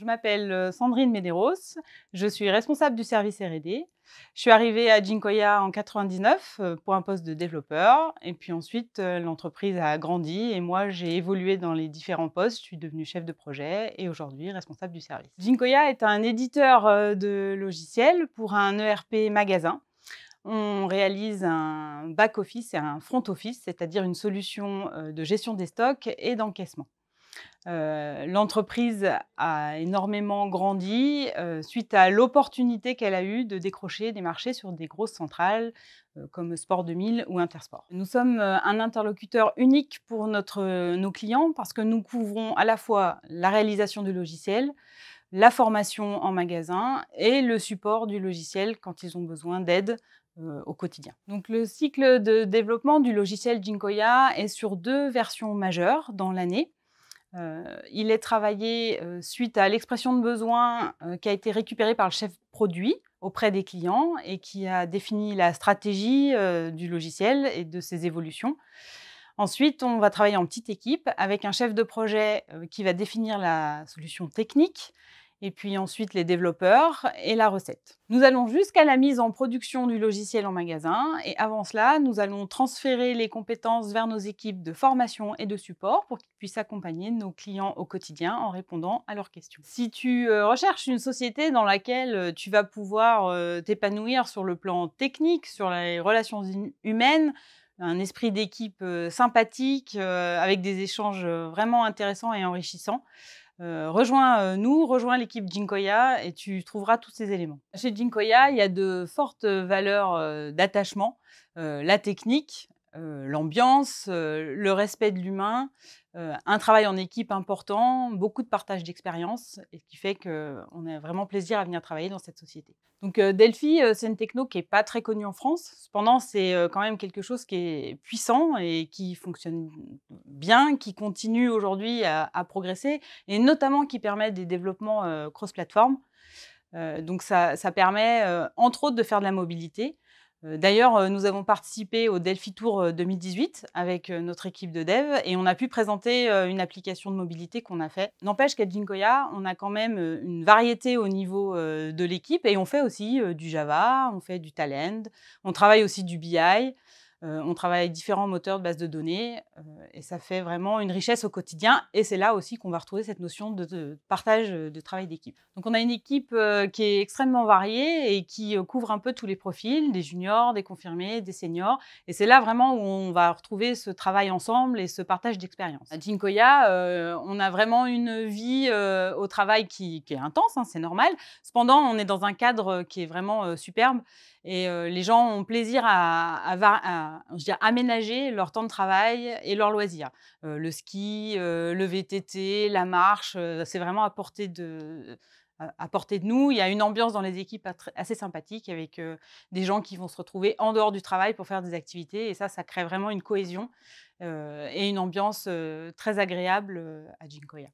je m'appelle euh, Sandrine mederos. je suis responsable du service R&D. Je suis arrivée à Jinkoya en 1999 euh, pour un poste de développeur et puis ensuite euh, l'entreprise a grandi et moi j'ai évolué dans les différents postes, je suis devenue chef de projet et aujourd'hui responsable du service. Jinkoya est un éditeur de logiciels pour un ERP magasin. On réalise un back-office et un front-office, c'est-à-dire une solution de gestion des stocks et d'encaissement. Euh, l'entreprise a énormément grandi euh, suite à l'opportunité qu'elle a eue de décrocher des marchés sur des grosses centrales euh, comme Sport 2000 ou Intersport. Nous sommes un interlocuteur unique pour notre, nos clients parce que nous couvrons à la fois la réalisation du logiciel, la formation en magasin et le support du logiciel quand ils ont besoin d'aide au quotidien. Donc le cycle de développement du logiciel Jinkoya est sur deux versions majeures dans l'année. Euh, il est travaillé euh, suite à l'expression de besoin euh, qui a été récupérée par le chef produit auprès des clients et qui a défini la stratégie du logiciel et de ses évolutions. Ensuite, on va travailler en petite équipe avec un chef de projet qui va définir la solution technique, et puis ensuite les développeurs et la recette. Nous allons jusqu'à la mise en production du logiciel en magasin et avant cela, nous allons transférer les compétences vers nos équipes de formation et de support pour qu'ils puissent accompagner nos clients au quotidien en répondant à leurs questions. Si tu euh, recherches une société dans laquelle euh, tu vas pouvoir euh, t'épanouir sur le plan technique, sur les relations humaines, un esprit d'équipe sympathique, avec des échanges vraiment intéressants et enrichissants, euh, rejoins euh, nous, rejoins l'équipe Jinkoya et tu trouveras tous ces éléments. Chez Jinkoya, il y a de fortes valeurs euh, d'attachement, la technique, l'ambiance, le respect de l'humain, un travail en équipe important, beaucoup de partage d'expériences, et ce qui fait qu'on a vraiment plaisir à venir travailler dans cette société. Donc Delphi, c'est une techno qui n'est pas très connue en France, cependant c'est quand même quelque chose qui est puissant et qui fonctionne bien, qui continue aujourd'hui à, progresser, et notamment qui permet des développements cross-platform. donc ça permet entre autres de faire de la mobilité, euh, d'ailleurs, euh, nous avons participé au Delphi Tour 2018 euh, avec notre équipe de dev et on a pu présenter une application de mobilité qu'on a fait. N'empêche qu'à Jinkoya, on a quand même une variété au niveau de l'équipe et on fait aussi du Java, on fait du Talend, on travaille aussi du BI. Euh, on travaille avec différents moteurs de base de données euh, et ça fait vraiment une richesse au quotidien. Et c'est là aussi qu'on va retrouver cette notion de, partage euh, de travail d'équipe. Donc on a une équipe qui est extrêmement variée et qui couvre un peu tous les profils, des juniors, des confirmés, des seniors. Et c'est là vraiment où on va retrouver ce travail ensemble et ce partage d'expérience. À Jinkoya, on a vraiment une vie au travail qui, est intense, hein, c'est normal. Cependant, on est dans un cadre qui est vraiment superbe et les gens ont plaisir à, à, à aménager leur temps de travail et leurs loisirs. Euh, le ski, euh, le VTT, la marche, euh, c'est vraiment à portée de de nous. Il y a une ambiance dans les équipes assez sympathique avec des gens qui vont se retrouver en dehors du travail pour faire des activités. Et ça, ça crée vraiment une cohésion et une ambiance très agréable à Jinkoya.